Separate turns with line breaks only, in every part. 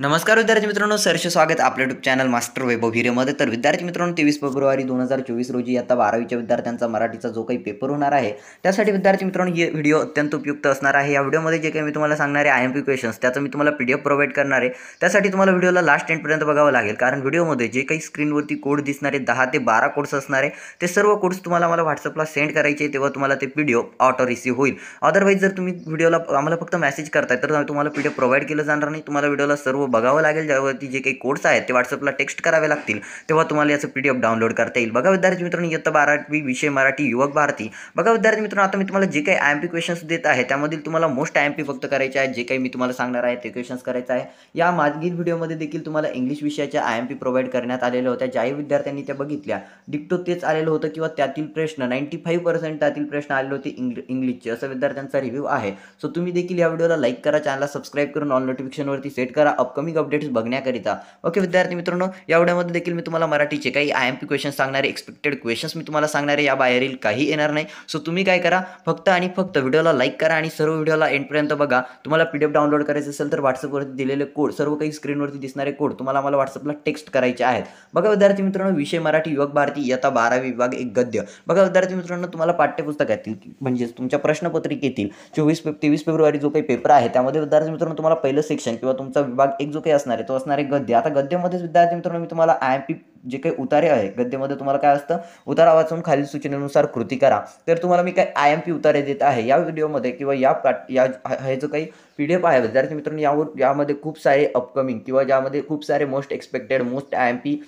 नमस्कार विद्यार्थी मित्रांनो सरश स्वागत आपल्या युट्यूब चॅनल मास्टर वैभव हिरेमध्ये तर विद्यार्थी मित्रांनो तेवीस फेब्रुवारी दोन हजार चोवीस रोजी आता बारावीच्या विद्यार्थ्यांचा मराठीचा जो काही पेपर होणार आहे त्यासाठी विद्यार्थी मित्रांनो हे व्हिडिओ अत्यंत उपयुक्त असणार आहे या व्हिडिओमध्ये जे काही मी तुम्हाला सांगणार आहे आय एम पी क्वेशन्स त्याचं मी तुम्हाला पी डी एफ प्रोव्हाइड करणार आहे त्यासाठी तुम्हाला व्हिडिओला लास्ट एंडपर्यंत बघावं लागेल कारण व्हिडिओमध्ये जे काही स्क्रीनवरती कोड दिसणारे दहा ते बारा कोड्स असणार आहे ते सर्व कोड्स तुम्हाला मला व्हॉट्सअपला सेंड करायचे तेव्हा तुम्हाला ते पी ऑटो रिसिव्ह होईल अदरवाईज जर तुम्ही व्हिडिओला आम्हाला फक्त मेसेज करताय तर तुम्हाला पी डी प्रोव्हाइड केलं जाणार नाही तुम्हाला व्हिडिओला सर्व बघावं लागेल ज्यावरती जे काही कोर्स आहेत ते व्हॉट्सअपला टेक्स्ट करावे लागतील तेव्हा तुम्हाला याचं पी डी एफ डाउनलोड करता येईल बघा विद्यार्थी मित्रांनो इयत्ता बारावी विषय मराठी युवक भारती बघा विद्यार्थी मित्रांनो आता मी तुम्हाला जे काही आय एम पी क्वेश्चन्स देत आहे त्यामधील तुम्हाला मोस्ट आय एम पी फक्त करायचे आहे जे काही मी तुम्हाला सांगणार आहे ते क्वेश्चन्स करायचं आहे या मागील व्हिडिओमध्ये देखील तुम्हाला इंग्लिश विषयाच्या आय एम पी प्रोव्हाइड करण्यात आलेल्या होत्या ज्याही विद्यार्थ्यांनी त्या बघितल्या डिक्टो तेच आलेलं होतं किंवा त्यातील प्रश्न नाईन्टी फाईव्ह पर्सेंट त्यातील प्रश्न आलेले होते इंग्ल इंग्लिशचे असं विद्यार्थ्यांचा रिव्ह्यू आहे सो तुम्ही देखील या व्हिडिओला लाईक करा चॅनलला सबस्क्राईब करून ऑल नोटिफिकेशनवरती सेट करा अपकमिंग अपकमिंग अपडेट्स बघण्याकरिता ओके विद्यार्थी मित्रांनो या देखील मी तुम्हाला मराठीचे काही आय एम पी क्वेश्चन सांगणारे एक्सपेक्टेड क्वेश्चन्स मी तुम्हाला सांगणारे या बाहेरील काही येणार नाही सो तुम्ही काय करा फक्त आणि फक्त व्हिडिओला लाईक करा आणि सर्व व्हिडिओला एंडपर्यंत बघा तुम्हाला पी डी डाउनलोड करायचं असेल तर व्हॉट्सअपवरती दिलेले कोड सर्व काही स्क्रीनवरती दिसणारे कोड तुम्हाला मला व्हॉट्सअपला टेक्स्ट करायचे आहेत बघा विद्यार्थी मित्रांनो विषय मराठी युवक भारती इयत्ता बारावी विभाग एक गद्य बघा विद्यार्थी मित्रांनो तुम्हाला पाठ्यपुस्तक येतील म्हणजेच तुमच्या प्रश्नपत्रिकेतील चोवीस तेवीस फेब्रुवारी जो काही पेपर आहे त्यामध्ये विद्यार्थी मित्रांनो तुम्हाला पहिलं सेक्शन किंवा तुमचा विभाग एक एक जो काही असणार आहे तो असणार आहे गद्य आता गद्यमध्ये विद्यार्थी मित्रांनो मी तुम्हाला आय एम पी जे काही उतारे आहे गद्यमध्ये तुम्हाला काय असतं उतारा वाचून खालील सूचनेनुसार कृती करा तर तुम्हाला मी काय आय एम पी उतारे देत आहे या व्हिडिओमध्ये किंवा या या हे जो काही पी डी एफ आहे विद्यार्थी मित्रांनो यावर यामध्ये खूप सारे अपकमिंग किंवा ज्यामध्ये खूप सारे most expected most I M P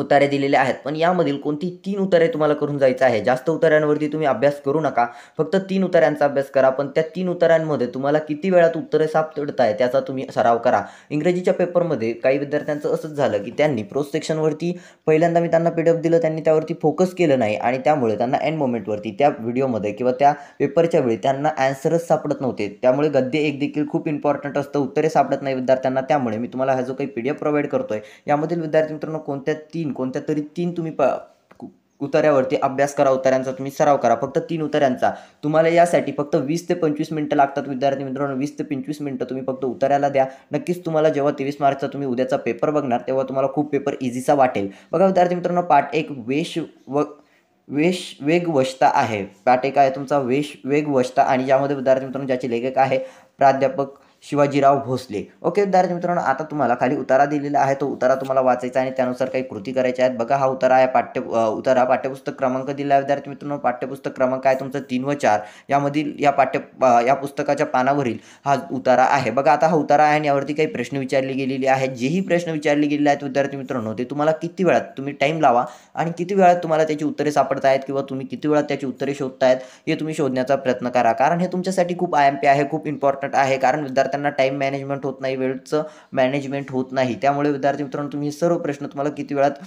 उतारे दिलेले आहेत पण यामधील कोणती तीन उतारे तुम्हाला करून जायचं आहे जास्त उतार्यांवरती तुम्ही अभ्यास करू नका फक्त तीन उतार्यांचा अभ्यास करा पण त्या तीन उतार्यांमध्ये तुम्हाला किती वेळात उत्तरे सापडत आहे त्याचा तुम्ही सराव करा इंग्रजीच्या पेपरमध्ये काही विद्यार्थ्यांचं असंच झालं की त्यांनी प्रोस सेक्शनवरती पहिल्यांदा मी त्यांना पी दिलं त्यांनी त्यावरती फोकस केलं नाही आणि त्यामुळे त्यांना एंड मोमेंटवरती त्या व्हिडिओमध्ये किंवा त्या पेपरच्या वेळी त्यांना ॲन्सरच सापडत नव्हते त्यामुळे गद्य एक देखील खूप इम्पॉर्टंट असतं उत्तरे सापडत नाही विद्यार्थ्यांना त्यामुळे मी तुम्हाला हा जो काही पी डी एफ प्रोव्हाइड करतोय यामधील विद्यार्थी मित्रांनो कोणत्या तीन तीन कोणत्या तरी तीन तुम्ही प उतार्यावरती अभ्यास करा उतार्यांचा तुम्ही सराव करा फक्त तीन उतार्यांचा तुम्हाला यासाठी फक्त वीस ते पंचवीस मिनटं लागतात विद्यार्थी मित्रांनो वीस ते पंचवीस मिनटं तुम्ही फक्त उतार्याला द्या नक्कीच तुम्हाला जेव्हा तेवीस मार्चचा तुम्ही उद्याचा पेपर बघणार तेव्हा तुम्हाला खूप पेपर इझीचा वाटेल बघा विद्यार्थी मित्रांनो पाठ एक वेश व वेश वेगवशता आहे पाठ एक आहे तुमचा वेश वेगवशता आणि यामध्ये विद्यार्थी मित्रांनो ज्याचे लेखक आहे प्राध्यापक शिवाजीराव भोसले ओके विद्यार्थी मित्रांनो आता तुम्हाला खाली उतारा दिलेला आहे तो उतारा तुम्हाला वाचायचा आणि त्यानुसार काही कृती करायच्या आहेत बघा हा उतारा आहे पाठ्य उतारा पाठ्यपुस्तक क्रमांक दिला आहे विद्यार्थी मित्रांनो पाठ्यपुस्तक क्रमांक आहे तुमचा तीन व चार यामधील या पाठ्य या पुस्तकाच्या पानावरील हा उतारा आहे बघा आता हा उतारा आहे आणि यावरती काही प्रश्न विचारले गेलेले आहेत जेही प्रश्न विचारले गेलेले आहेत विद्यार्थी मित्रांनो ते तुम्हाला किती वेळात तुम्ही टाईम लावा आणि किती वेळात तुम्हाला त्याची उत्तरे सापडत आहेत किंवा तुम्ही किती वेळात त्याची उत्तरे शोधतायत हे तुम्ही शोधण्याचा प्रयत्न करा कारण हे तुमच्यासाठी खूप आय आहे खूप इम्पॉर्टंट आहे कारण विद्यार्थी त्यांना टाईम मॅनेजमेंट होत नाही वेळचं मॅनेजमेंट होत नाही त्यामुळे विद्यार्थी मित्रांनो तुम्ही सर्व प्रश्न तुम्हाला किती वेळात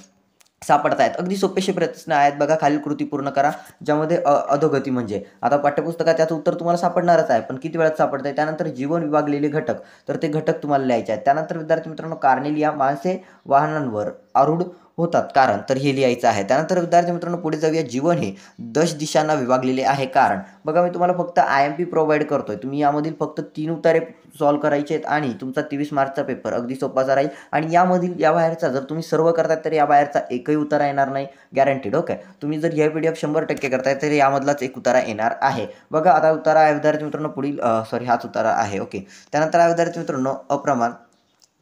सापडत आहेत अगदी सोपेसे प्रश्न आहेत बघा खालील कृती पूर्ण करा ज्यामध्ये अधोगती म्हणजे आता पाठ्यपुस्तकात त्याचं उत्तर तुम्हाला सापडणारच आहे पण किती वेळात सापडत आहे त्यानंतर जीवन विभागलेले घटक तर ते घटक तुम्हाला लिहायचे आहेत त्यानंतर विद्यार्थी मित्रांनो कार्नेलिया माणसे वाहनांवर आरूढ होतात कारण तर हे लिहायचं आहे त्यानंतर विद्यार्थी मित्रांनो पुढे जाऊया जीवन हे दश दिशांना विभागलेले आहे कारण बघा मी तुम्हाला फक्त आय एम पी प्रोव्हाइड करतोय तुम्ही यामधील फक्त तीन उतारे सॉल्व करायचे आहेत आणि तुमचा तेवीस मार्चचा पेपर अगदी सोपाचा राहील आणि यामधील या बाहेरचा जर तुम्ही सर्व करताय तर या बाहेरचा एकही उतारा येणार नाही गॅरंटीड ओके तुम्ही जर या पी डी शंभर टक्के करताय तर यामधलाच एक उतारा येणार आहे बघा आता उतारा आहे विद्यार्थी मित्रांनो पुढील सॉरी हाच उतारा आहे ओके त्यानंतर आहे विद्यार्थी मित्रांनो अप्रमाण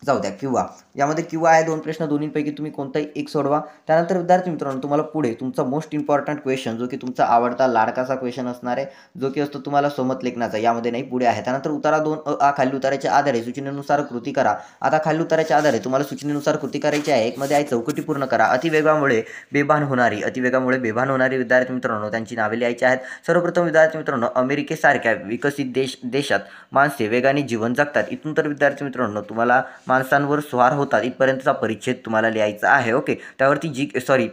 जाऊ द्या किंवा यामध्ये किंवा आहे दोन प्रश्न दोन्हीपैकी तुम्ही कोणताही एक सोडवा त्यानंतर विद्यार्थी मित्रांनो तुम्हाला पुढे तुमचा मोस्ट इम्पॉर्टंट क्वेश्चन जो की तुमचा आवडता लाडकाचा क्वेश्चन असणार आहे जो की असतो तुम्हाला सोमत लेखनाचा यामध्ये नाही पुढे आहे त्यानंतर उतारा दोन आ खाली उताराच्या आधारे सूचनेनुसार कृती करा आता खाली उताराच्या आधारे तुम्हाला सूचनेनुसार कृती करायची आहे एकमध्ये आहे चौकटी पूर्ण करा अतिवेगामुळे बेभान होणारी अतिवेगामुळे बेभान होणारी विद्यार्थी मित्रांनो त्यांची नावे लिहायची आहेत सर्वप्रथम विद्यार्थी मित्रांनो अमेरिकेसारख्या विकसित देश देशात माणसे वेगाने जीवन जगतात इथून तर विद्यार्थी मित्रांनो तुम्हाला माणसांवर स्वार होतात इथपर्यंतचा परिच्छेद तुम्हाला लिहायचा आहे ओके त्यावरती जी सॉरी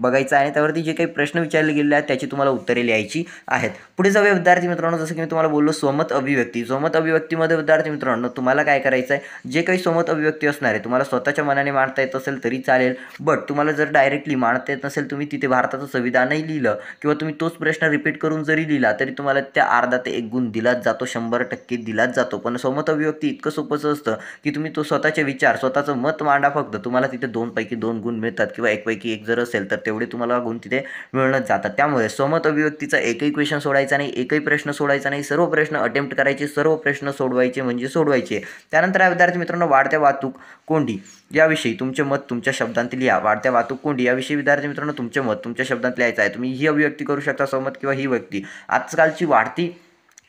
बघायचा आहे त्यावरती जे काही प्रश्न विचारले गेलेले आहेत त्याची तुम्हाला उत्तरे लिहायची आहेत पुढे जाऊया विद्यार्थी मित्रांनो जसं की मी तुम्हाला बोललो स्वमत अभिव्यक्ती स्वमत अभिव्यक्तीमध्ये विद्यार्थी मित्रांनो तुम्हाला काय करायचं आहे जे काही स्वमत अभिव्यक्ती असणार आहे तुम्हाला स्वतःच्या मनाने मांडता येत असेल तरी चालेल बट तुम्हाला जर डायरेक्टली मांडता येत नसेल तुम्ही तिथे भारताचं संविधानही लिहिलं किंवा तुम्ही तोच प्रश्न रिपीट करून जरी लिहिला तरी तुम्हाला त्या अर्धा ते एक गुण दिलाच जातो शंभर टक्के दिलाच जातो पण सोमत अभिव्यक्ती इतकं सोपंचं असतं की तुम्ही तो स्वतःचे विचार स्वतःचं मत मांडा फक्त तुम्हाला तिथे दोनपैकी दोन गुण मिळतात किंवा एकपैकी एक जर असेल तर तेवढे तुम्हाला गुण तिथे मिळणं जातात त्यामुळे स्वमत अभिव्यक्तीचा एकही क्वेश्चन सोडायचा नाही एकही प्रश्न सोडायचा नाही सर्व प्रश्न अटेम्प्ट करायचे सर्व प्रश्न सोडवायचे म्हणजे सोडवायचे त्यानंतर विद्यार्थी मित्रांनो वाढत्या वाहतूक कोंडी याविषयी तुमचे मत तुमच्या शब्दांत लिहा वाढत्या वाहतूक कोंडी याविषयी विद्यार्थी मित्रांनो तुमचे मत तुमच्या शब्दांत लिहायचं आहे तुम्ही ही अभिव्यक्ती करू शकता स्वमत किंवा ही व्यक्ती आजकालची वाढती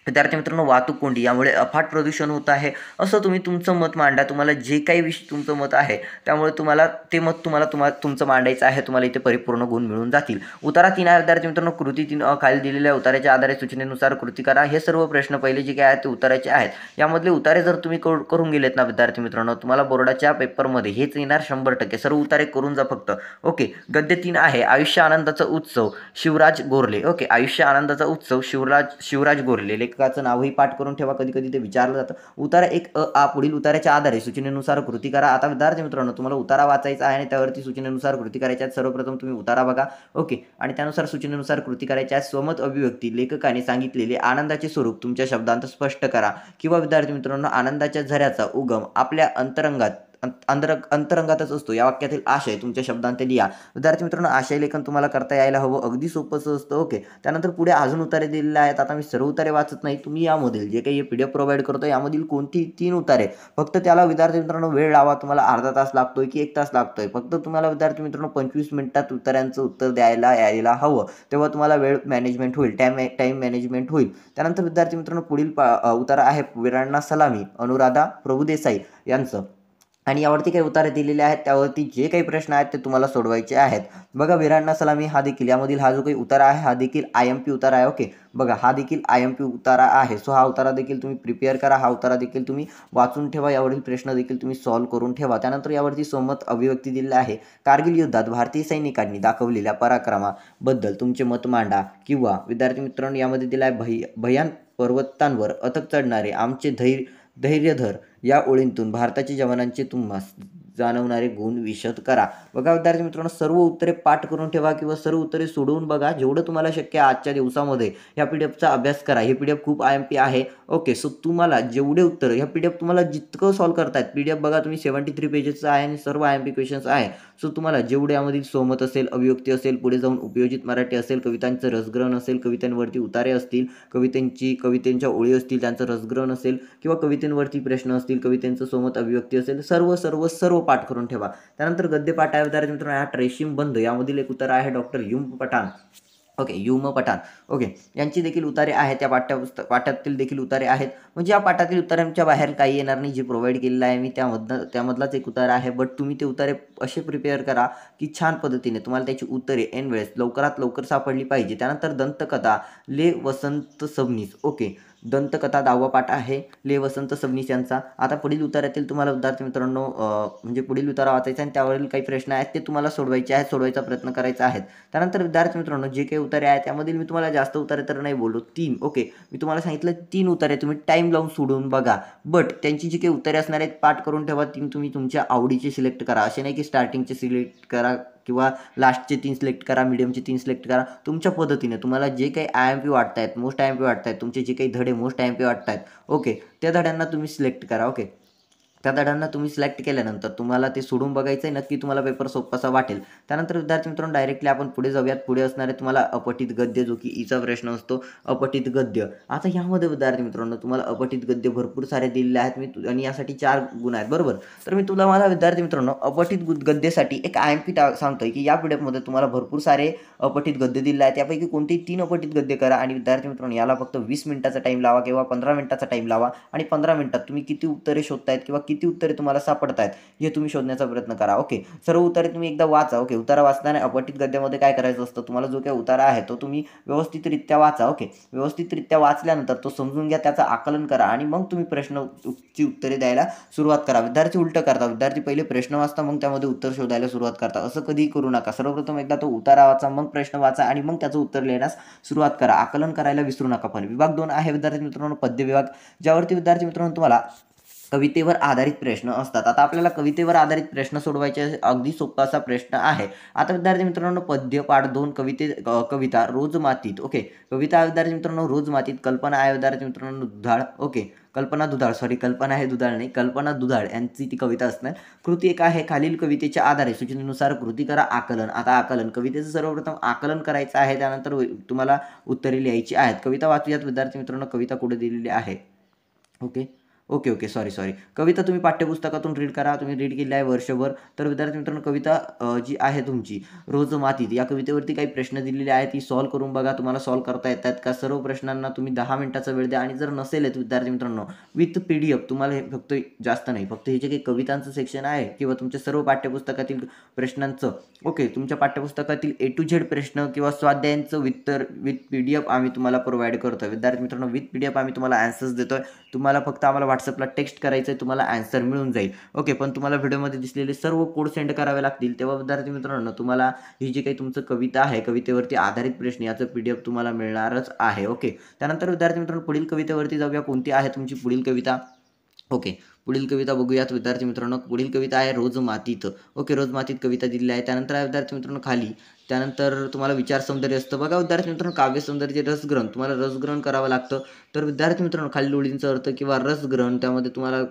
विद्यार्थी मित्रांनो वाहतूक कोंडी यामुळे अफाट प्रदूषण होत आहे असं तुम्ही तुमचं मत मांडा तुम्हाला जे काही विषय तुमचं मत आहे त्यामुळे तुम्हाला ते मत तुम्हाला तुम्हा तुमचं मांडायचं आहे तुम्हाला इथे परिपूर्ण गुण मिळून जातील उतारा तीन आहे विद्यार्थी मित्रांनो कृती तीन खाली दिलेल्या उताराच्या आधारे सूचनेनुसार कृती करा हे सर्व प्रश्न पहिले जे काय आहेत ते उताराचे आहेत यामधले उतारे जर तुम्ही करून गेलेत ना विद्यार्थी मित्रांनो तुम्हाला बोर्डाच्या पेपरमध्ये हेच येणार शंभर टक्के सर्व उतारे करून जा फक्त ओके गद्य तीन आहे आयुष्य आनंदाचा उत्सव शिवराज गोरले ओके आयुष्य आनंदाचा उत्सव शिवराज शिवराज गोरले लेख लेखकाचं नावही पाठ करून ठेवा कधी कधी ते विचारलं जातं उतारा एक अ आ पुढील उताराच्या आधारे सूचनेनुसार कृती करा आता विद्यार्थी मित्रांनो तुम्हाला उतारा वाचायचा आहे आणि त्यावरती सूचनेनुसार कृती करायच्या सर्वप्रथम तुम्ही उतारा बघा ओके आणि त्यानुसार सूचनेनुसार कृती करायच्या स्वमत अभिव्यक्ती लेखकाने सांगितलेले आनंदाचे स्वरूप तुमच्या शब्दांत स्पष्ट करा किंवा विद्यार्थी मित्रांनो आनंदाच्या झऱ्याचा उगम आपल्या अंतरंगात अंतर अंतरंगातच असतो या वाक्यातील आशय तुमच्या शब्दांत लिहा विद्यार्थी मित्रांनो आशय लेखन तुम्हाला करता यायला हवं अगदी सोपंच असतं ओके त्यानंतर पुढे अजून उतारे दिलेले आहेत आता मी सर्व उतारे वाचत नाही तुम्ही यामधील जे काही पी डी एफ प्रोव्हाइड करतो यामधील कोणती तीन उतारे फक्त त्याला विद्यार्थी मित्रांनो वेळ लावा तुम्हाला अर्धा तास लागतोय की एक तास लागतोय फक्त तुम्हाला विद्यार्थी मित्रांनो पंचवीस मिनिटात उतार्यांचं उत्तर द्यायला यायला हवं तेव्हा तुम्हाला वेळ मॅनेजमेंट होईल टाईम टाईम मॅनेजमेंट होईल त्यानंतर विद्यार्थी मित्रांनो पुढील उतारा आहे वीरांना सलामी अनुराधा प्रभुदेसाई यांचं आणि यावरती काही उतारे दिलेले आहेत त्यावरती जे काही प्रश्न आहेत ते तुम्हाला सोडवायचे आहेत बघा विरांना सलामी हा देखील यामधील हा जो काही उतारा आहे हा देखील आय एम पी उतारा आहे ओके बघा हा देखील आय एम पी उतारा आहे सो हा उतारा देखील तुम्ही प्रिपेअर करा हा उतारा देखील तुम्ही वाचून ठेवा यावरील प्रश्न देखील तुम्ही सॉल्व्ह करून ठेवा त्यानंतर यावरती सोमत अभिव्यक्ती दिलेली आहे कारगिल युद्धात भारतीय सैनिकांनी दाखवलेल्या पराक्रमाबद्दल तुमचे मत मांडा किंवा विद्यार्थी मित्रांनो यामध्ये दिला आहे भय भयान पर्वतांवर अथक चढणारे आमचे धैर्य धैर्यधर या ओळींतून भारताच्या जवानांचे तुम्हा जाणवणारे गुण विशद करा बघा विद्यार्थी मित्रांनो सर्व उत्तरे पाठ करून ठेवा किंवा सर्व उत्तरे सोडवून बघा जेवढं तुम्हाला शक्य आहे आजच्या दिवसामध्ये ह्या पी अभ्यास करा हे पी डी एफ खूप आय एम पी आहे ओके सो तुम्हाला जेवढे उत्तर ह्या पी डी एफ तुम्हाला जितकं सॉल्व्ह करतायत पी डी एफ बघा तुम्ही सेवन्टी थ्री पेजेसचं आहे आणि सर्व आय एम पी क्वेश्चन्स आहे सो तुम्हाला जेवढ्यामधील सोमत असेल अभिव्यक्ती असेल पुढे जाऊन उपयोजित मराठी असेल कवितांचं रसग्रहण असेल कवितांवरती उतारे असतील कवितांची कवितांच्या ओळी असतील त्यांचं रसग्रहण असेल किंवा कवितांवरती प्रश्न असतील कवितेंचं सोमत अभिव्यक्ती असेल सर्व सर्व सर्व पाठ करून ठेवा त्यानंतर गद्य आहे उदाहरण मित्रांनो हा ट्रेशिम बंद यामधील एक उतारा आहे डॉक्टर युम पठाण ओके युम पठाण ओके यांची देखील उतारे आहेत त्या पाठ्यपुस्तक पाठ्यातील देखील उतारे आहेत म्हणजे या पाठातील उतारांच्या बाहेर काही येणार नाही जे प्रोव्हाइड केलेलं आहे मी त्यामधनं त्यामधलाच एक उतारा आहे बट तुम्ही ते उतारे असे प्रिपेअर करा की छान पद्धतीने तुम्हाला त्याची उत्तरे एन वेळेस लवकरात लवकर सापडली पाहिजे त्यानंतर दंतकथा ले वसंत सबनीस ओके दंतकथा दहावा पाठ आहे ले वसंत सबनीस यांचा आता पुढील उतारातील तुम्हाला विद्यार्थी मित्रांनो म्हणजे पुढील उतारा वाचायचा आणि त्यावरील काही प्रश्न आहेत ते तुम्हाला सोडवायचे आहेत सोडवायचा प्रयत्न करायचा आहे त्यानंतर विद्यार्थी मित्रांनो जे काही उतारे आहेत त्यामधील मी तुम्हाला जास्त उतारे तर नाही बोलू तीन ओके मी तुम्हाला सांगितलं तीन उतारे तुम्ही टाईम लावून सोडून बघा बट त्यांची जी काही उतारे असणार आहेत पाठ करून ठेवा तीन तुम्ही तुमच्या आवडीचे सिलेक्ट करा असे नाही की स्टार्टिंगचे सिलेक्ट करा किंवा लास्टचे तीन सिलेक्ट करा मिडियमचे तीन सिलेक्ट करा तुमच्या पद्धतीने तुम्हाला जे काही आय एम पी वाटत आहेत मोस्ट आय एम पी वाटत आहेत तुमचे जे काही धडे मोस्ट आय एम पी वाटत आहेत ओके त्या धड्यांना तुम्ही सिलेक्ट करा ओके त्या धड्यांना तुम्ही सिलेक्ट केल्यानंतर तुम्हाला ते सोडून बघायचं आहे नक्की तुम्हाला पेपर सोपासा वाटेल त्यानंतर विद्यार्थी मित्रांनो डायरेक्टली आपण पुढे जाऊयात पुढे असणारे तुम्हाला अपठित गद्य जो की ईचा प्रश्न असतो अपठित गद्य आता यामध्ये विद्यार्थी मित्रांनो तुम्हाला अपठित गद्य भरपूर सारे दिलेले आहेत मी आणि यासाठी चार गुण आहेत बरोबर तर मी तुला मला विद्यार्थी मित्रांनो अपठित गद्यसाठी एक आय एम पी सांगतोय की या पिढ्यामध्ये तुम्हाला भरपूर सारे अपठित गद्य दिले आहेत त्यापैकी कोणतेही तीन अपटित गद्य करा आणि विद्यार्थी मित्रांनो याला फक्त वीस मिनिटाचा टाईम लावा किंवा पंधरा मिनिटाचा टाईम लावा आणि पंधरा मिनिटात तुम्ही किती उत्तरे शोधतायत किंवा किती उत्तरे तुम्हाला सापडत आहेत हे तुम्ही शोधण्याचा प्रयत्न करा ओके सर्व उत्तरे तुम्ही एकदा वाचा ओके उतारा वाचताना अपटित गद्यामध्ये काय करायचं असतं तुम्हाला जो काही उतारा आहे तो तुम्ही व्यवस्थितरित्या वाचा ओके व्यवस्थितरित्या वाचल्यानंतर तो समजून घ्या त्याचं आकलन करा आणि मग तुम्ही प्रश्नची उत्तरे द्यायला सुरुवात करा विद्यार्थी उलट करता विद्यार्थी पहिले प्रश्न वाचता मग त्यामध्ये उत्तर शोधायला सुरुवात करता असं कधीही करू नका सर्वप्रथम एकदा तो उतारा वाचा मग प्रश्न वाचा आणि मग त्याचं उत्तर लिहिण्यास सुरुवात करा आकलन करायला विसरू नका पण विभाग दोन आहे विद्यार्थी मित्रांनो पद्य विभाग ज्यावरती विद्यार्थी मित्रांनो तुम्हाला कवितेवर आधारित प्रश्न असतात आता आपल्याला कवितेवर आधारित प्रश्न सोडवायचे अगदी सोपा असा प्रश्न आहे आता विद्यार्थी मित्रांनो पद्य पाठ दोन कविते कविता रोज मातीत ओके कविता विद्यार्थी मित्रांनो रोज मातीत कल्पना आहे विद्यार्थी मित्रांनो दुधाळ ओके कल्पना दुधाळ सॉरी कल्पना आहे दुधाळ नाही कल्पना दुधाळ यांची ती कविता असणार कृती एक आहे खालील कवितेच्या आधारे सूचनेनुसार कृती करा आकलन आता आकलन कवितेचं सर्वप्रथम आकलन करायचं आहे त्यानंतर तुम्हाला उत्तरे लिहायची आहेत कविता वाचूयात विद्यार्थी मित्रांनो कविता कुठे दिलेली आहे okay okay okay sorry sorry कविता तुम्ही पाठ्यपुस्तकातून रीड करा तुम्ही रीड केली आहे वर्षभर तर विद्यार्थी मित्रांनो कविता जी आहे तुमची रोज मातीत या कवितेवरती काही प्रश्न दिलेले आहेत ती सॉल्व्ह करून बघा तुम्हाला सॉल्व्ह करता येतात का सर्व प्रश्नांना तुम्ही दहा मिनिटाचा वेळ द्या आणि जर नसेल विद्यार्थी मित्रांनो विथ पी डी एफ तुम्हाला हे फक्त जास्त नाही फक्त हे जे काही कवितांचं सेक्शन आहे किंवा तुमच्या सर्व पाठ्यपुस्तकातील प्रश्नांचं ओके तुमच्या पाठ्यपुस्तकातील ए टू झेड प्रश्न किंवा स्वाध्यायांचं विथ तर विथ पी डी एफ आम्ही तुम्हाला प्रोव्हाइड करतो विद्यार्थी मित्रांनो विथ पी डी एफ आम्ही तुम्हाला ॲन्सर्स देतोय तुम्हाला फक्त आम्हाला व्हॉट्सअपला टेक्स्ट करायचं आहे तुम्हाला ॲन्सर मिळून जाईल ओके पण तुम्हाला व्हिडिओमध्ये दिसलेले सर्व कोड सेंड करावे लागतील तेव्हा विद्यार्थी मित्रांनो तुम्हाला ही जी काही तुमचं कविता आहे कवितेवरती आधारित प्रश्न याचं पी डी एफ तुम्हाला मिळणारच आहे ओके त्यानंतर विद्यार्थी मित्रांनो पुढील कवितेवरती जाऊया कोणती आहे तुमची पुढील कविता ओके पुढील कविता बघूयात विद्यार्थी मित्रांनो पुढील कविता आहे रोज मातीत ओके रोज मातीत कविता दिलेली आहे त्यानंतर विद्यार्थी मित्रांनो खाली त्यानंतर तुम्हाला विचार सौंदर्य असतं बघा विद्यार्थी मित्रांनो काव्यसौंदर्य रसग्रहण तुम्हाला रसग्रहण करावं लागतं तर विद्यार्थी मित्रांनो खाली ओळींचा अर्थ किंवा रसग्रहण त्यामध्ये तुम्हाला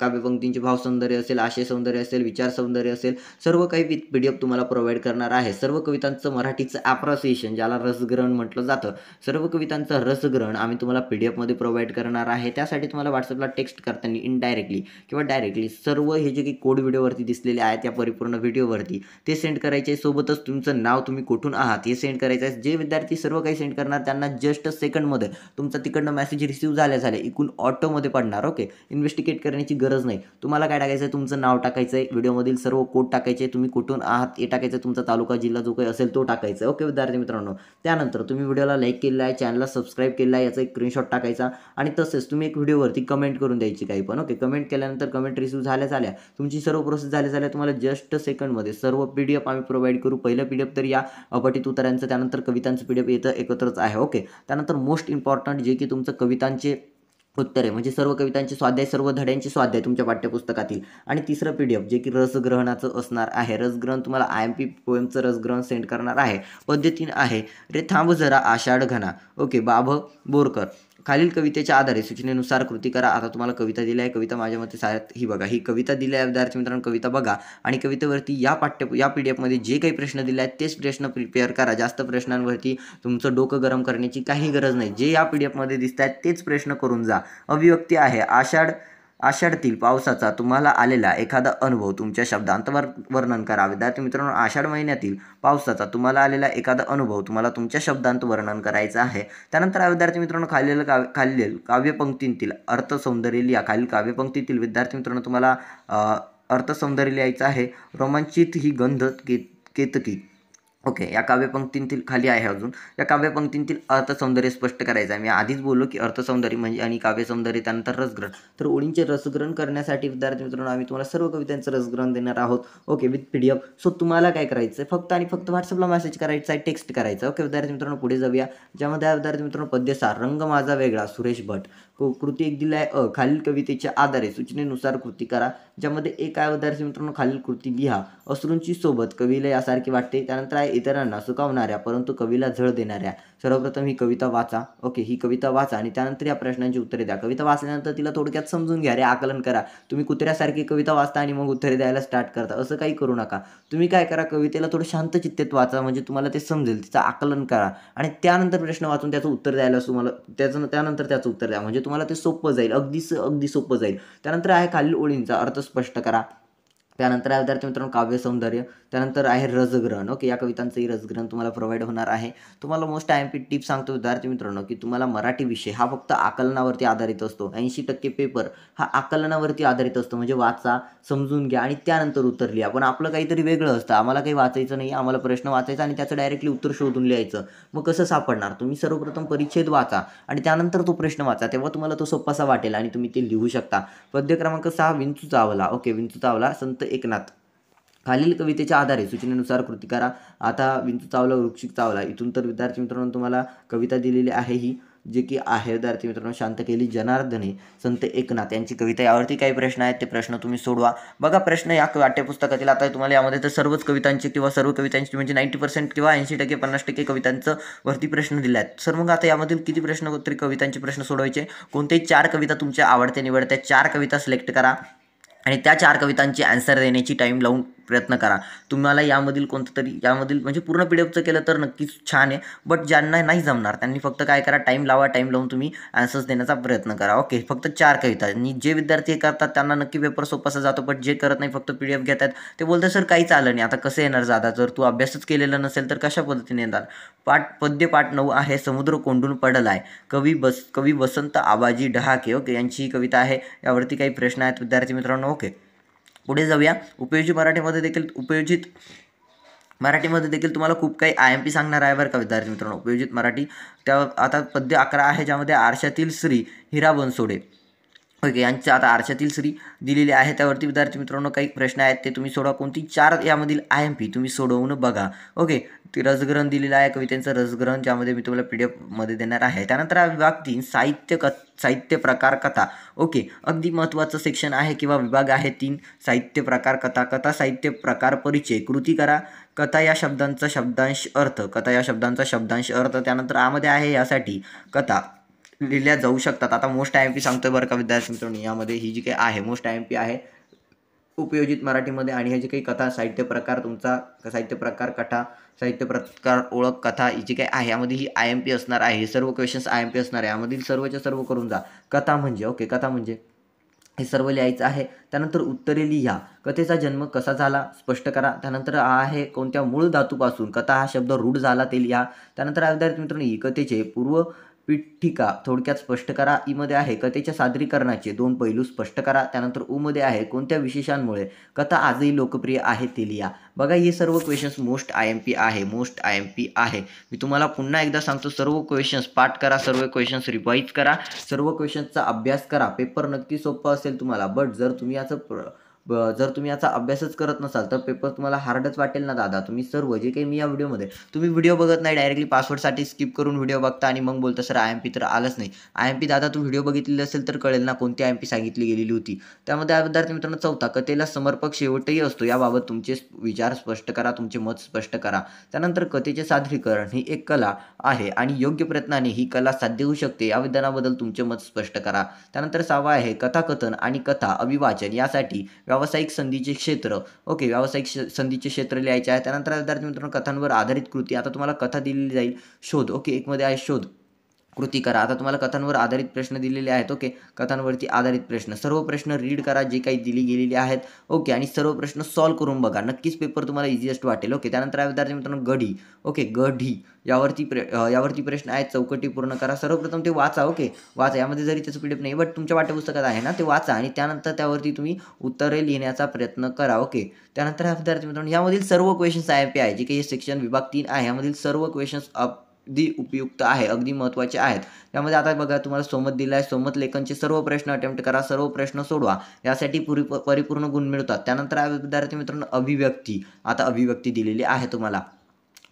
काव्यपंक्तींचे भाव सौंदर्य असेल आशय सौंदर्य असेल विचार सौंदर्य असेल सर्व काही वि पी डी एफ तुम्हाला प्रोव्हाइड करणार आहे सर्व कवितांचं मराठीचं ॲप्रॉसिएशन ज्याला रसग्रहण म्हटलं जातं सर्व कवितांचं रसग्रहण आम्ही तुम्हाला पी डी एफमध्ये प्रोव्हाइड करणार आहे त्यासाठी तुम्हाला व्हॉट्सअपला टेक्स्ट करताना इनडायरेक्टली किंवा डायरेक्टली सर्व हे जे काही कोड व्हिडिओवरती दिसलेले आहेत त्या परिपूर्ण व्हिडिओवरती ते सेंड करायचे सोबतच तुमचं नाव नाव तुम्ही कुठून आहात हे सेंड करायचं आहे जे विद्यार्थी सर्व काही सेंड करणार त्यांना जस्ट सेकंडमध्ये तुमचा तिकडनं मेसेज रिसिव्ह झाल्या झाले इकून ऑटोमध्ये पडणार ओके इन्व्हेस्टिगेट करण्याची गरज नाही तुम्हाला काय टाकायचं आहे तुमचं नाव टाकायचं आहे व्हिडिओमधील सर्व कोड टाकायचे तुम्ही कुठून आहात हे टाकायचं तुमचा तालुका जिल्हा जो काही असेल तो टाकायचा ओके विद्यार्थी मित्रांनो त्यानंतर तुम्ही व्हिडिओला लाईक केलेला आहे चॅनलला सबस्क्राईब केला आहे याचा एक स्क्रीनशॉट टाकायचा आणि तसेच तुम्ही एक व्हिडिओवरती कमेंट करून द्यायची काही पण ओके कमेंट केल्यानंतर कमेंट रिसिव्ह झाल्या झाल्या तुमची सर्व प्रोसेस झाल्या झाल्या तुम्हाला जस्ट सेकंडमध्ये सर्व पी डी एफ आम्ही प्रोव्हाइड करू पहिलं पी डी एफ तर या पटीत उतारांचं त्यानंतर कवितांचं पी डी एफ येतं एकत्रच आहे ओके त्यानंतर मोस्ट इम्पॉर्टंट जे की तुमचं कवितांचे उत्तरे म्हणजे सर्व कवितांचे स्वाध्याय सर्व धड्यांचे स्वाध्याय तुमच्या पाठ्यपुस्तकातील आणि तिसरं पी डी एफ जे की रसग्रहणाचं असणार आहे रसग्रहण तुम्हाला आय एम पी पोएमचं रसग्रहण सेंड करणार आहे पद्धतीनं आहे रे थांब जरा आषाढ घना ओके बाभ बोरकर खालील कवितेच्या आधारे सूचनेनुसार कृती करा आता तुम्हाला कविता दिल्या आहे कविता माझ्या मते साऱ्यात ही बघा ही कविता दिली आहे विद्यार्थी मित्रांनो कविता बघा आणि कवितेवरती या पाठ्य या पी डी एफमध्ये जे काही प्रश्न दिले आहेत तेच प्रश्न प्रिपेअर करा जास्त प्रश्नांवरती तुमचं डोकं गरम करण्याची काही गरज नाही जे या पी डी एफमध्ये दिसत आहेत तेच प्रश्न करून जा अभिव्यक्ती आहे आषाढ आषाढतील पावसाचा तुम्हाला आलेला एखादा अनुभव तुमच्या शब्दांत वर्णन करा विद्यार्थी मित्रांनो आषाढ महिन्यातील पावसाचा तुम्हाला आलेला एखादा अनुभव तुम्हाला तुमच्या शब्दांत वर्णन करायचा आहे त्यानंतर विद्यार्थी मित्रांनो खालील काव्य खालील काव्यपंक्तींतील अर्थसौंदर्य लिहा खालील काव्यपंक्तीतील विद्यार्थी मित्रांनो तुम्हाला अर्थसौंदर्य लिहायचं आहे रोमांचित ही गंध के केतकी ओके या काव्यपंक्तींतील खाली आहे अजून या काव्यपंक्तींतील अर्थसौंदर्य स्पष्ट करायचं आहे मी आधीच बोललो की अर्थसौंदर्य म्हणजे आणि काव्यसौंदर्य त्यानंतर रसग्रहण तर ओळींचे रसग्रहण करण्यासाठी विद्यार्थी मित्रांनो आम्ही तुम्हाला सर्व कवितांचं रसग्रहण देणार आहोत okay with P D F so तुम्हाला काय करायचं आहे फक्त आणि फक्त व्हॉट्सअपला मेसेज करायचा आहे टेक्स्ट करायचा ओके विद्यार्थी मित्रांनो पुढे जाऊया ज्यामध्ये विद्यार्थी मित्रांनो पद्यसार रंग माझा वेगळा सुरेश भट कृती एक दिला आहे अ खालील कवितेच्या आधारे सूचनेनुसार कृती करा ज्यामध्ये एक आहे उदाहरण मित्रांनो खालील कृती लिहा अश्रूंची सोबत कवीला यासारखी वाटते त्यानंतर आहे इतरांना सुकावणाऱ्या परंतु कवीला झळ देणाऱ्या सर्वप्रथम ही कविता वाचा ओके ही कविता वाचा आणि त्यानंतर या प्रश्नांची उत्तरे द्या कविता वाचल्यानंतर तिला थोडक्यात समजून घ्या रे आकलन करा तुम्ही कुत्र्यासारखी कविता वाचता आणि मग उत्तरे द्यायला स्टार्ट करता असं काही करू नका तुम्ही काय करा कवितेला थोडं शांत चित्तेत वाचा म्हणजे तुम्हाला ते समजेल तिचं आकलन करा आणि त्यानंतर प्रश्न वाचून त्याचं उत्तर द्यायला तुम्हाला त्याचं त्यानंतर त्याचं उत्तर द्या म्हणजे तुम्हाला ते सोपं जाईल अगदी अगदी सोपं जाईल त्यानंतर आहे खालील ओळींचा अर्थ स्पष्ट करा त्यानंतर आहे विद्यार्थी मित्रांनो काव्यसौंदर्य त्यानंतर आहे रसग्रहण ओके या कवितांचंही रसग्रहण तुम्हाला प्रोव्हाइड होणार आहे तुम्हाला most I M P tip सांगतो विद्यार्थी मित्रांनो की तुम्हाला मराठी विषय हा फक्त आकलनावरती आधारित असतो ऐंशी टक्के पेपर हा आकलनावरती आधारित असतो म्हणजे वाचा समजून घ्या आणि त्यानंतर उत्तर लिहा पण आपलं काहीतरी वेगळं असतं आम्हाला काही वाचायचं नाही आम्हाला प्रश्न वाचायचा आणि त्याचं डायरेक्टली उत्तर शोधून लिहायचं मग कसं सापडणार तुम्ही सर्वप्रथम परिच्छेद वाचा आणि त्यानंतर तो प्रश्न वाचा तेव्हा तुम्हाला तो सोप्पासा वाटेल आणि तुम्ही ते लिहू शकता पद्य क्रमांक सहा विंचू चावला ओके विंचू चावला संत एकनाथ खालील कवितेच्या आधारे सूचनेनुसार कृती करा आता विंचू चावला वृक्षिक चावला इथून तर विद्यार्थी मित्रांनो तुम्हाला कविता दिलेली आहे ही जे की आहे विद्यार्थी मित्रांनो शांत केली जनार्दने संत एकनाथ यांची कविता यावरती काही प्रश्न आहेत ते प्रश्न तुम्ही सोडवा बघा प्रश्न या पाठ्यपुस्तकातील आता तुम्हाला यामध्ये तर सर्वच कवितांचे किंवा सर्व कवितांची म्हणजे नाईंटी पर्सेंट किंवा ऐंशी टक्के पन्नास टक्के कवितांचं वरती प्रश्न दिले आहेत सर मग आता यामधील किती प्रश्न तरी कवितांचे प्रश्न सोडवायचे कोणतेही चार कविता तुमच्या आवडत्या निवडत्या चार कविता सिलेक्ट करा आणि त्या चार कवितांची ॲन्सर देण्याची टाईम लावून प्रयत्न करा तुम्हाला यामधील कोणतं तरी यामधील म्हणजे पूर्ण पी डी एफचं केलं तर नक्कीच छान आहे बट ज्यांना नाही जमणार त्यांनी फक्त काय करा टाईम लावा टाईम लावून तुम्ही आन्सर्स देण्याचा प्रयत्न करा ओके फक्त चार कविता आणि जे विद्यार्थी करतात त्यांना नक्की पेपर सोपासा जातो बट जे करत नाही फक्त पी डी एफ घेतात ते बोलते सर काहीच आलं नाही आता कसं येणार जादा जर तू अभ्यासच केलेला नसेल तर कशा पद्धतीने येणार पाठ पद्य पाठ नऊ आहे समुद्र कोंडून पडला आहे कवी बस कवी वसंत आबाजी डहाके ओके यांची कविता आहे यावरती काही प्रश्न आहेत विद्यार्थी मित्रांनो ओके पुढे जाऊया उपयोजित मराठीमध्ये देखील उपयोजित मराठीमध्ये देखील तुम्हाला खूप काही आय एम पी सांगणार आहे बरं का विद्यार्थी मित्रांनो उपयोजित मराठी त्या आता पद्य अकरा आहे ज्यामध्ये आरशातील श्री हिरा बनसोडे ओके यांच्या आता आरशातील श्री दिलेली आहे त्यावरती विद्यार्थी मित्रांनो काही प्रश्न आहेत ते तुम्ही सोडवा कोणती चार यामधील आय एम पी तुम्ही सोडवून बघा ओके ती रसग्रहण दिलेलं आहे कवितेचं रसग्रहण ज्यामध्ये मी तुम्हाला पी डी एफमध्ये देणार आहे त्यानंतर हा विभाग तीन साहित्य क साहित्य प्रकार कथा ओके अगदी महत्त्वाचं सेक्शन आहे किंवा विभाग आहे तीन साहित्य प्रकार कथा कथा साहित्य प्रकार परिचय कृती करा कथा या शब्दांचा शब्दांश अर्थ कथा या शब्दांचा शब्दांश अर्थ त्यानंतर आमध्ये आहे यासाठी कथा लिहिल्या जाऊ शकतात आता मोस्ट आय एम पी सांगतोय बरं का विद्यार्थी मित्रांनो यामध्ये ही जी काही आहे मोस्ट आय एम पी आहे उपयोजित मराठीमध्ये आणि हे जे काही कथा साहित्य प्रकार तुमचा साहित्य प्रकार कथा साहित्य प्रकार ओळख कथा ही जी काय आहे यामध्ये ही आय एम पी असणार आहे हे सर्व क्वेश्चन्स आय एम पी असणार आहे यामधील सर्वच्या सर्व करून जा कथा म्हणजे ओके कथा म्हणजे हे सर्व लिहायचं आहे त्यानंतर उत्तरे लिहा कथेचा जन्म कसा झाला स्पष्ट करा त्यानंतर आ आहे कोणत्या मूळ धातूपासून कथा हा शब्द रूढ झाला ते लिहा त्यानंतर विद्यार्थी मित्रांनो ही कथेचे पूर्व पीठिका थोडक्यात स्पष्ट करा ई मध्ये आहे कथेच्या सादरीकरणाचे दोन पैलू स्पष्ट करा त्यानंतर मध्ये आहे कोणत्या विशेषांमुळे कथा आजही लोकप्रिय आहे ते लिहा बघा हे सर्व questions most I M P आहे मोस्ट आय एम पी आहे मी तुम्हाला पुन्हा एकदा सांगतो सर्व क्वेश्चन्स पाठ करा सर्व क्वेश्चन्स रिवाईज करा सर्व क्वेश्चन्सचा अभ्यास करा पेपर नक्की सोपं असेल तुम्हाला बट जर तुम्ही याचं जर तुम्ही याचा अभ्यासच करत नसाल तर पेपर तुम्हाला हार्डच वाटेल ना दादा तुम्ही सर्व जे काही मी या व्हिडिओमध्ये तुम्ही व्हिडिओ बघत नाही डायरेक्टली पासवर्डसाठी स्किप करून व्हिडिओ बघता आणि मग बोलता सर आय एम पी तर आलंच नाही आय एम पी दादा तू व्हिडिओ बघितलेली असेल तर कळेल ना कोणती आय एम पी सांगितली गेलेली होती त्यामध्ये विद्यार्थी मित्रांनो चौथा कथेला समर्पक शेवटही असतो याबाबत तुमचे विचार स्पष्ट करा तुमचे मत स्पष्ट करा त्यानंतर कथेचे सादरीकरण ही एक कला आहे आणि योग्य प्रयत्नाने ही कला साध्य होऊ शकते या विधानाबद्दल तुमचे मत स्पष्ट करा त्यानंतर सावा आहे कथाकथन आणि कथा अभिवाचन यासाठी व्यावसायिक संधीचे क्षेत्र ओके व्यावसायिक संधीचे क्षेत्र लिहायचे आहे त्यानंतर विद्यार्थी मित्रांनो कथांवर आधारित कृती आता तुम्हाला कथा दिलेली जाईल शोध ओके एकमध्ये आहे शोध कृती करा आता तुम्हाला कथांवर आधारित प्रश्न दिलेले आहेत ओके कथांवरती आधारित प्रश्न सर्व प्रश्न रीड करा जे काही दिली गेलेली आहेत ओके आणि सर्व प्रश्न सॉल्व करून बघा नक्कीच पेपर तुम्हाला इझिएस्ट वाटेल ओके त्यानंतर आहे विद्यार्थी मित्रांनो गढी ओके गढी यावरती प्र यावरती प्रश्न आहेत चौकटी पूर्ण करा सर्वप्रथम ते वाचा ओके वाचा यामध्ये जरी त्याचं पीडप नाही बट तुमच्या पाठ्यपुस्तकात आहे ना ते वाचा आणि त्यानंतर त्यावरती तुम्ही उत्तरे लिहिण्याचा प्रयत्न करा ओके त्यानंतर हा विद्यार्थी मित्रांनो यामधील सर्व क्वेश्चन्स आय पी आहे जे काही सेक्शन विभाग तीन आहे यामधील सर्व क्वेश्चन्स अप अगदी उपयुक्त आहे अगदी महत्त्वाचे आहेत त्यामध्ये आता बघा तुम्हाला सोमत दिला आहे सोमत लेखनचे सर्व प्रश्न अटेम्प्ट करा सर्व प्रश्न सोडवा यासाठी पुरी परिपूर्ण गुण मिळतात त्यानंतर विद्यार्थी मित्रांनो अभिव्यक्ती आता अभिव्यक्ती दिलेली आहे तुम्हाला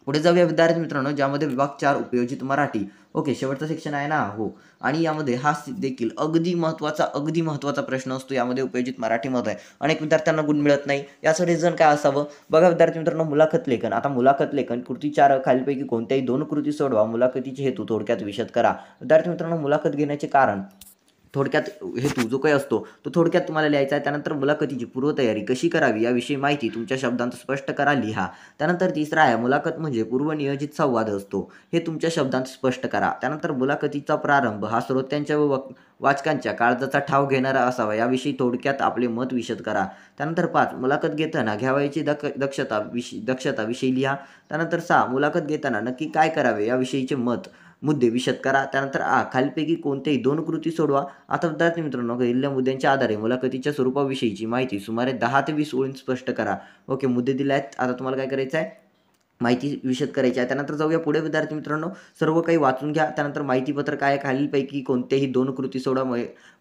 पुढे जाऊया विद्यार्थी मित्रांनो ज्यामध्ये विभाग चार उपयोजित मराठी ओके शेवटचं सेक्शन आहे ना हो आणि यामध्ये हा देखील अगदी महत्त्वाचा अगदी महत्त्वाचा प्रश्न असतो यामध्ये उपयोजित मराठीमध्ये आहे अनेक विद्यार्थ्यांना गुण मिळत नाही याचं रिझन काय असावं बघा विद्यार्थी मित्रांनो मुलाखत लेखन आता मुलाखत लेखन कृती चार खालीपैकी कोणत्याही दोन कृती सोडवा मुलाखतीचे हेतू थोडक्यात विशद करा विद्यार्थी मित्रांनो मुलाखत घेण्याचे कारण थोडक्यात हेतू जो काही असतो तो थोडक्यात तुम्हाला लिहायचा आहे त्यानंतर मुलाखतीची पूर्वतयारी कशी करावी याविषयी माहिती तुमच्या शब्दांत स्पष्ट करा लिहा त्यानंतर तिसरा आहे मुलाखत म्हणजे पूर्वनियोजित संवाद असतो हे तुमच्या शब्दांत स्पष्ट करा त्यानंतर मुलाखतीचा प्रारंभ हा श्रोत्यांच्या व वाचकांच्या काळजाचा ठाव घेणारा असावा याविषयी थोडक्यात आपले मत विशद करा त्यानंतर पाच मुलाखत घेताना घ्यावायची दक दक्षता विषय दक्षताविषयी लिहा त्यानंतर सहा मुलाखत घेताना नक्की काय करावे याविषयीचे मत मुद्दे विशद करा त्यानंतर आ खालीपैकी कोणत्याही दोन कृती सोडवा आता विद्यार्थी मित्रांनो दिलेल्या मुद्द्यांच्या आधारे मुलाखतीच्या स्वरूपाविषयीची माहिती सुमारे दहा ते वीस ओळीं स्पष्ट करा ओके मुद्दे दिले आहेत आता तुम्हाला काय करायचं आहे माहिती विशद करायची आहे त्यानंतर जाऊया पुढे विद्यार्थी मित्रांनो सर्व काही वाचून घ्या त्यानंतर माहितीपत्रक आहे खालीलपैकी कोणतेही दोन कृती सोडा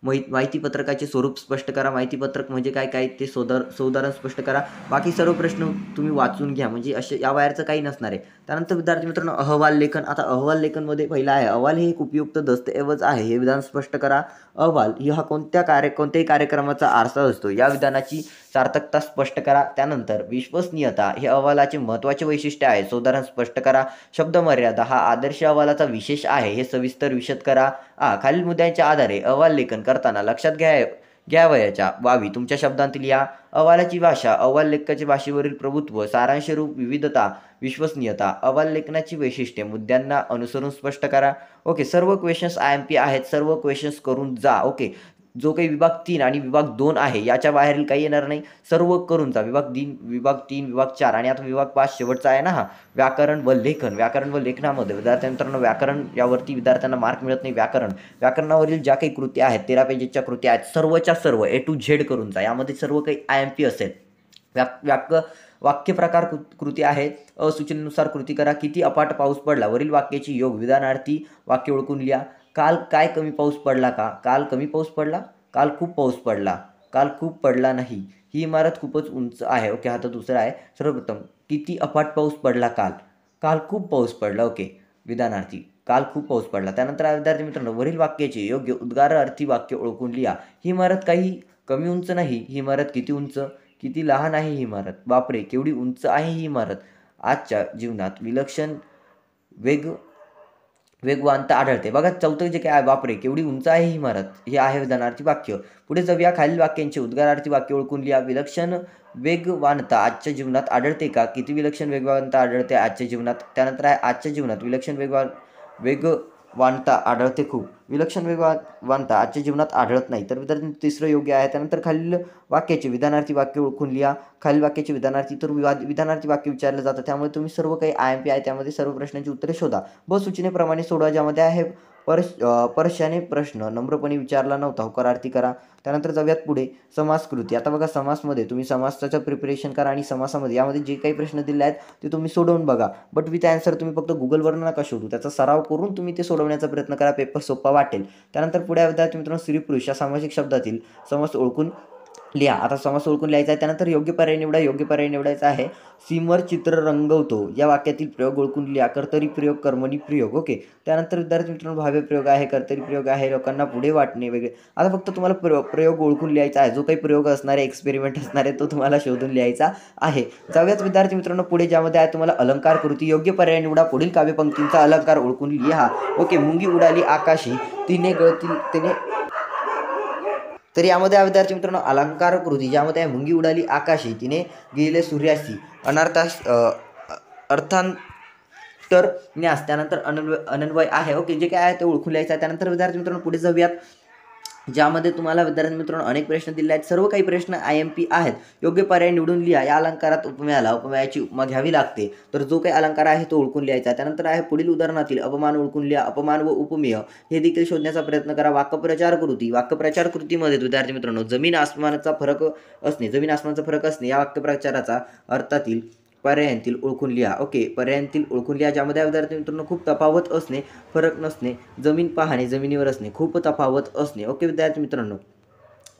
माहितीपत्रकाचे स्वरूप स्पष्ट करा माहितीपत्रक म्हणजे काय काय ते सोदार सौदाहरण स्पष्ट करा बाकी सर्व प्रश्न तुम्ही वाचून घ्या म्हणजे असे या वायरचं काही नसणार आहे त्यानंतर विद्यार्थी मित्रांनो अहवाल लेखन आता अहवाल लेखनमध्ये पहिला आहे अहवाल हे एक उपयुक्त दस्तऐवज आहे हे विधान स्पष्ट करा अहवाल हा कोणत्या कार्य कोणत्याही कार्यक्रमाचा आरसा असतो या विधानाची सार्थकता स्पष्ट करा त्यानंतर विश्वसनीयता हे अहवालाचे महत्त्वाचे वैशिष्ट्य आहे सोधारण स्पष्ट करा शब्दमर्यादा हा आदर्श अहवालाचा विशेष आहे हे सविस्तर विशद करा आ खालील मुद्द्यांच्या आधारे अहवाल लेखन करताना लक्षात घ्या घ्यावयाच्या वावी तुमच्या शब्दांतील या अहवालाची भाषा अहवाल लेखकाच्या भाषेवरील प्रभुत्व सारांशरूप विविधता विश्वसनीयता अहवाल लेखनाची वैशिष्ट्ये मुद्द्यांना अनुसरून स्पष्ट करा ओके सर्व क्वेश्चन्स आय एम पी आहेत सर्व क्वेश्चन्स करून जा ओके जो काही विभाग तीन आणि विभाग दोन आहे याच्या बाहेरील काही येणार नाही सर्व करूनचा विभाग तीन विभाग तीन विभाग चार आणि आता विभाग पाच शेवटचा आहे ना हा व्याकरण व लेखन व्याकरण व लेखनामध्ये विद्यार्थ्यांना व्याकरण यावरती विद्यार्थ्यांना मार्क मिळत नाही व्याकरण व्याकरणावरील ज्या काही कृती आहेत तेरा पेजेसच्या कृती आहेत सर्वच्या सर्व ए टू झेड करून जा यामध्ये सर्व काही आय एम पी असेल व्याक वाक्य वाक्यप्रकार कृती आहे असूचनेनुसार कृती करा किती अपाट पाऊस पडला वरील वाक्याची योग विधानार्थी वाक्य ओळखून लिहा काल काय कमी पाऊस पडला का काल कमी पाऊस पडला काल खूप पाऊस पडला काल खूप पडला नाही ही इमारत खूपच उंच आहे ओके हा तर दुसरा आहे सर्वप्रथम किती अफाट पाऊस पडला काल काल खूप पाऊस पडला ओके विधानार्थी काल खूप पाऊस पडला त्यानंतर विद्यार्थी मित्रांनो वरील वाक्याचे योग्य उद्गार अर्थी वाक्य ओळखून लिहा ही इमारत काही कमी उंच नाही ही इमारत किती उंच किती लहान आहे ही इमारत बापरे केवढी उंच आहे ही इमारत आजच्या जीवनात विलक्षण वेग वेगवानता आढळते बघा चौथं जे काय आहे बापरे केवढी उंच आहे ही इमारत हे आहे जाणारची वाक्य पुढे जाऊया खालील वाक्यांची उद्गारार्थी वाक्य ओळखून लिहा विलक्षण वेगवानता आजच्या जीवनात आढळते का किती विलक्षण वेगवानता आढळते आजच्या जीवनात त्यानंतर आहे आजच्या जीवनात विलक्षण वेगवान वेग वानता आढळते खूप विलक्षण वेगवा वांटा आजच्या जीवनात आढळत नाही तर विद्यार्थी तिसरं योग्य आहे त्यानंतर खालील वाक्याचे विधानार्थी वाक्य ओळखून लिहा खालील वाक्याचे विधानार्थी तर विवाद विधानार्थी वाक्य विचारलं जातं त्यामुळे तुम्ही सर्व काही आय एम पी आहे त्यामध्ये सर्व प्रश्नांची उत्तरे शोधा ब सूचनेप्रमाणे सोडवा ज्यामध्ये आहे परश परशाने प्रश्न नम्रपणे विचारला नव्हता होकार आरती करा त्यानंतर जाऊयात पुढे समासकृती आता बघा समासमध्ये तुम्ही समासाचं प्रिपरेशन करा आणि समासामध्ये यामध्ये जे काही प्रश्न दिले आहेत ते तुम्ही सोडवून बघा बट विथ आन्सर तुम्ही फक्त गुगलवर नका शोधू त्याचा सराव करून तुम्ही ते सोडवण्याचा प्रयत्न करा पेपर सोपा वाटेल त्यानंतर पुढे विद्यार्थी मित्रांनो स्त्री पुरुष या सामाजिक शब्दातील समास ओळखून लिहा आता समास ओळखून लिहायचा आहे त्यानंतर योग्य पर्याय निवडा योग्य पर्याय निवडायचा आहे सीमवर चित्र रंगवतो या वाक्यातील प्रयोग ओळखून लिहा कर्तरी प्रयोग कर्मणी प्रयोग ओके त्यानंतर विद्यार्थी मित्रांनो भाव्य प्रयोग आहे कर्तरी प्रयोग आहे लोकांना पुढे वाटणे वगैरे आता फक्त तुम्हाला प्रयोग प्रयोग ओळखून लिहायचा आहे जो काही प्रयोग असणार आहे एक्सपेरिमेंट असणार आहे तो तुम्हाला शोधून लिहायचा आहे जाऊयाच विद्यार्थी मित्रांनो पुढे ज्यामध्ये आहे तुम्हाला अलंकार कृती योग्य पर्याय निवडा पुढील काव्यपंक्तींचा अलंकार ओळखून लिहा ओके मुंगी उडाली आकाशी तिने गळतील तिने तर यामध्ये विद्यार्थी मित्रांनो अलंकार कृती ज्यामध्ये आहे मुंगी उडाली आकाशी तिने गेले सूर्यासी अनार्थास अर्थांतर तर न्यास त्यानंतर अनन्वय अनन्वय आहे ओके जे काय आहे ते ओळखून लिहायचं आहे त्यानंतर विद्यार्थी मित्रांनो पुढे जाऊयात ज्यामध्ये तुम्हाला विद्यार्थी मित्रांनो अनेक प्रश्न दिले आहेत सर्व काही प्रश्न आय एम पी आहेत योग्य पर्याय निवडून लिहा या अलंकारात उपमेयाला उपमेयाची उपमा घ्यावी लागते तर जो काही अलंकार आहे तो ओळखून लिहायचा त्यानंतर आहे पुढील उदाहरणातील अपमान ओळखून लिहा अपमान व उपमेय हे देखील शोधण्याचा प्रयत्न करा वाक्यप्रचार कृती वाक्यप्रचार कृतीमध्ये विद्यार्थी मित्रांनो जमीन आसमानाचा फरक असणे जमीन आसमानाचा फरक असणे या वाक्यप्रचाराचा अर्थातील पर्यायांतील ओळखून लिहा ओके पर्यायांतील ओळखून लिहा ज्यामध्ये विद्यार्थी मित्रांनो खूप तफावत असणे फरक नसणे जमीन पाहणे जमिनीवर असणे खूप तफावत असणे ओके विद्यार्थी मित्रांनो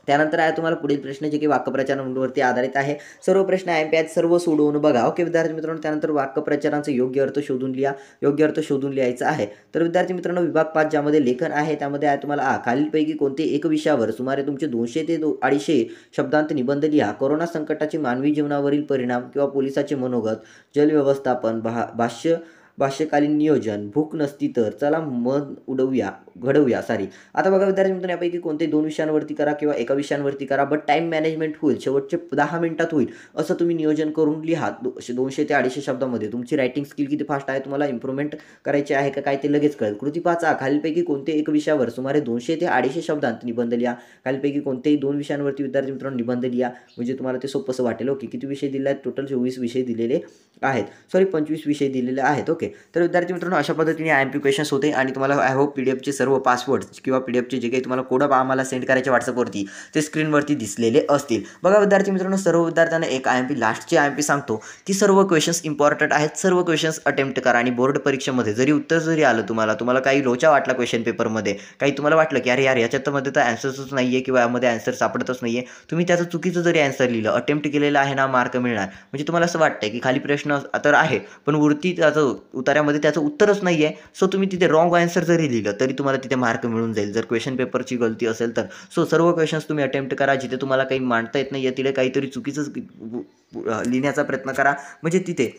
त्यानंतर आहे तुम्हाला पुढील प्रश्न जे की वाक्यप्रचारांवरती आधारित आहे सर्व प्रश्न आय पी सर्व सोडवून बघा ओके विद्यार्थी मित्रांनो त्यानंतर वाक्यप्रचारांचा योग्य अर्थ शोधून लिहा योग्य अर्थ शोधून लिहायचा आहे तर विद्यार्थी मित्रांनो विभाग पाच ज्यामध्ये लेखन आहे त्यामध्ये आहे तुम्हाला आ खालीलपैकी कोणते एक विषयावर सुमारे तुमचे दोनशे ते दो अडीचशे शब्दांत निबंध लिहा कोरोना संकटाचे मानवी जीवनावरील परिणाम किंवा पोलिसाचे मनोगत जलव्यवस्थापन भा भाष्य भाष्यकालीन नियोजन भूक नसती तर चला मन उडवूया घडवूया सॉरी आता बघा विद्यार्थी मित्रांनो यापैकी कोणते दोन विषयांवरती करा किंवा एका विषयांवरती करा बट टाईम मॅनेजमेंट होईल शेवटचे दहा मिनिटात होईल असं तुम्ही नियोजन करून लिहा दोनशे ते अडीचशे शब्दामध्ये तुमची रायटिंग स्किल किती फास्ट आहे तुम्हाला इम्प्रूव्हमेंट करायची आहे का काय ते लगेच कळेल कृती पाचा खालीलपैकी कोणते एक विषयावर सुमारे दोनशे ते अडीचशे शब्दांत निबंध लिहा खालीपैकी कोणतेही दोन विषयांवरती विद्यार्थी मित्रांनो निबंध लिहा म्हणजे तुम्हाला ते सोपंसं वाटेल ओके किती विषय दिले आहेत टोटल चोवीस विषय दिलेले आहेत सॉरी पंचवीस विषय दिलेले आहेत ओके तर विद्यार्थी मित्रांनो अशा पद्धतीने आय क्वेश्चन्स होते आणि तुम्हाला आय होप पी डी एफचे सर्व सर्व पासवर्ड्स किंवा पी डी एफचे जे काही तुम्हाला कोड आम्हाला सेंड करायचे व्हॉट्सअपवरती ते स्क्रीनवरती दिसलेले असतील बघा विद्यार्थी मित्रांनो सर्व विद्यार्थ्यांना एक आय एम पी लास्टची आय एम पी सांगतो ती सर्व क्वेश्चन्स इम्पॉर्टंट आहेत सर्व क्वेश्चन्स अटेम्प्ट करा आणि बोर्ड परीक्षेमध्ये जरी उत्तर जरी आलं तुम्हाला तुम्हाला काही लोचा वाटला क्वेश्चन पेपरमध्ये काही तुम्हाला वाटलं की अरे यार याच्यात तर ॲन्सर्सच नाही आहे किंवा यामध्ये ॲन्सर सापडतच नाही आहे तुम्ही त्याचं चुकीचं जरी ॲन्सर लिहिलं अटेम्प्ट केलेलं आहे ना मार्क मिळणार म्हणजे तुम्हाला असं वाटतं की खाली प्रश्न तर आहे पण वरती त्याचं उतार्यामध्ये त्याचं उत्तरच नाही आहे सो तुम्ही तिथे रॉंग आन्सर जरी लिहिलं तरी तुम्हाला तुम्हाला तिथे मार्क मिळून जाईल जर क्वेश्चन पेपरची गलती असेल तर सो सर्व क्वेश्चन्स तुम्ही अटेम्प्ट करा जिथे तुम्हाला काही मांडता येत नाही तिथे काहीतरी चुकीचं लिहिण्याचा प्रयत्न करा म्हणजे तिथे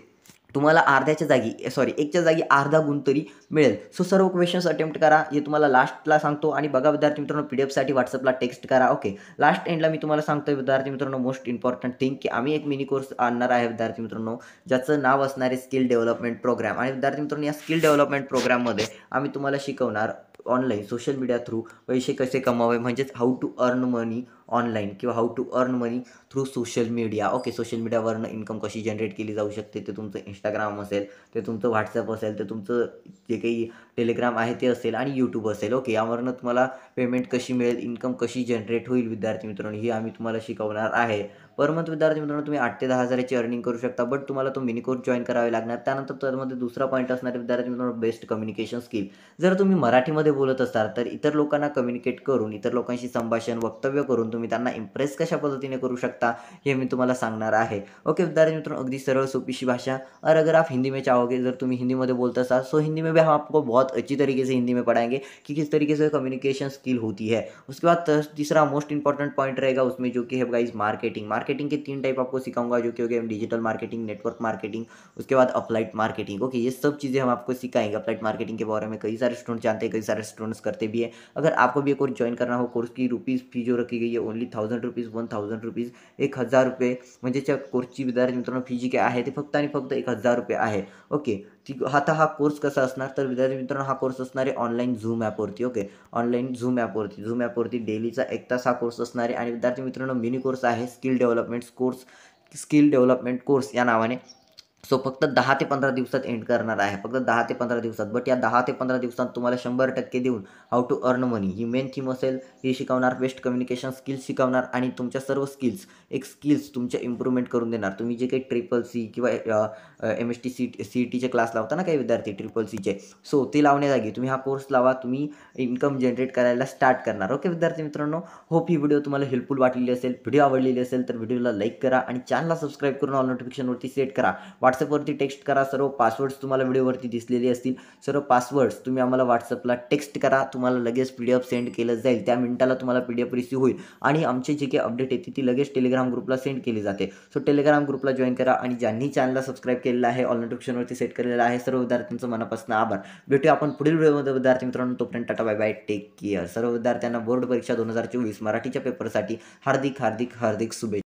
तुम्हाला अर्ध्याच्या जागी सॉरी एकच्या जागी अर्धा गुण तरी मिळेल सो सर्व क्वेश्चन्स अटेम्प्ट करा हे तुम्हाला लास्टला सांगतो आणि बघा विद्यार्थी मित्रांनो पी डी एफसाठी व्हॉट्सअपला टेक्स्ट करा ओके लास्ट एंडला मी तुम्हाला सांगतो विद्यार्थी मित्रांनो मोस्ट इम्पॉर्टंट थिंग की आम्ही एक मिनी कोर्स आणणार आहे विद्यार्थी मित्रांनो ज्याचं नाव असणार आहे स्किल डेव्हलपमेंट प्रोग्राम आणि विद्यार्थी मित्रांनो या स्किल डेव्हलपमेंट प्रोग्राममध्ये आम्ही तुम्हाला शिकवणार ऑनलाईन सोशल मीडिया थ्रू पैसे कसे कमावे म्हणजेच how to earn money online किंवा how to earn money through social media okay social मीडियावरनं इन्कम कशी जनरेट केली जाऊ शकते ते तुमचं इंस्टाग्राम असेल ते तुमचं व्हॉट्सअप असेल ते तुमचं जे काही टेलिग्राम आहे ते असेल आणि यूट्यूब असेल ओके यावरनं तुम्हाला पेमेंट कशी मिळेल इन्कम कशी जनरेट होईल विद्यार्थी मित्रांनो ही आम्ही तुम्हाला शिकवणार आहे पर मंथ विद्यार्थी मित्रों तुम्हें आठ ते हजार हजाराची अर्निंग करू शता बट तुम्हारा तो मिनी कोर्स जॉईन करावे लगना त्यानंतर तो त्यामध्ये दुसरा पॉईंट असणार विद्यार्थी मित्रों बेस्ट कम्युनिकेशन स्किल जर तुम्ही मराठीमध्ये बोलत असाल तर इतर लोकांना कम्युनिकेट करून इतर लोक संभाषण वक्तव्य करून तुम्ही इम्प्रेस कशा पद्धतीने करू शकता मैं तुम्हारा तुम्हाला सांगणार आहे ओके विद्यार्थी मित्रों अगर सरल सोपीशी भाषा और अगर आप हिंदी में चाहोगे जर तुम्हें हिंदी में बोलते साथ सो हिंदी में भी हम आपको बहुत अच्छी तरीके से हिंदी में पढ़ाएंगे कि किस तरीके से कम्युनिकेशन स्किल होती है उसके बाद तीसरा मोस्ट इंपॉर्टेंट पॉइंट रहेगा उसमें जो कि है गाइज मार्केटिंग मार्केट मार्केटिंग के तीन टाइप आपको सिखाऊंगा जो कि हो गया डिजिटल मार्केटिंग नेटवर्क मार्केटिंग उसके बाद अप्लाइड मार्केटिंग ओके ये सब चीज़ें हम आपको सिखाएंगे अप्लाइड मार्केटिंग के बारे में कई सारे स्टूडेंट जानते हैं कई सारे स्टूडेंट्स करते भी है अगर आपको भी एक कोर्स ज्वाइन करना हो कोर्स की रुपीज़ फी जो रखी गई है only thousand rupees one thousand rupees एक हजार रुपये म्हणजेच्या कोर्सची विद्यार्थी मित्रांनो फी जी काय आहे ते फक्त आणि फक्त एक हजार रुपये आहे ओके ती आता हा कोर्स कसा असणार तर विद्यार्थी मित्रांनो हा कोर्स असणार आहे ऑनलाईन झूम ॲपवरती ओके ऑनलाईन झूम ॲपवरती झूम ॲपवरती डेलीचा एक तास हा कोर्स असणार आहे आणि विद्यार्थी मित्रांनो मिनी कोर्स आहे skill development course skill development course या नावाने सो फक्त दहा ते पंधरा दिवसात एंड करणार आहे फक्त दहा ते पंधरा दिवसात बट या दहा ते पंधरा दिवसात तुम्हाला शंभर टक्के देऊन हाऊ टू अर्न मनी ही मेन थीम असेल ही शिकवणार बेस्ट कम्युनिकेशन स्किल्स शिकवणार आणि तुमच्या सर्व स्किल्स एक स्किल्स तुमच्या इम्प्रूव्हमेंट करून देणार तुम्ही जे काही ट्रिपल सी किंवा M S T C C E टीचे क्लास लावता ना काही विद्यार्थी ट्रिपल सीचे सो ते लावण्याजागी तुम्ही हा कोर्स लावा तुम्ही इन्कम जनरेट करायला स्टार्ट करणार ओके विद्यार्थी मित्रांनो होप ही व्हिडिओ तुम्हाला हेल्पफुल वाटलेली असेल व्हिडिओ आवडलेली असेल तर व्हिडिओला लाईक करा आणि चॅनलला सबस्क्राईब करून ऑल नोटिफिकेशनवरती सेट करा व्हॉट्सअपवरती टेक्स्ट करा सर्व पासवर्ड्स तुम्हाला व्हिडिओवरती दिसलेले असतील सर्व पासवर्ड्स तुम्ही आम्हाला व्हॉट्सअपला टेक्स्ट करा तुम्हाला लगेच पी सेंड केलं जाईल त्या मिनिटाला तुम्हाला पी रिसीव होईल आणि आमचे जे काही अपडेट येते ती लगेच टेलिग्राम ग्रुपला सेंड केली जाते सो टेलिग्राम ग्रुपला जॉईन करा आणि ज्यांनी चॅनलला सबस्क्राईब केलेला आहे ऑल नोटिफिकेशनवरती सेट केलेला आहे सर्व विद्यार्थ्यांचं मनापासून आभार भेटू आपण पुढील व्हिडिओमध्ये विद्यार्थी मित्रांनो तोपर्यंत tata bye bye take care सर्व विद्यार्थ्यांना बोर्ड परीक्षा दोन हजार चोवीस मराठीच्या पेपरसाठी हार्दिक हार्दिक हार्दिक शुभेच्छा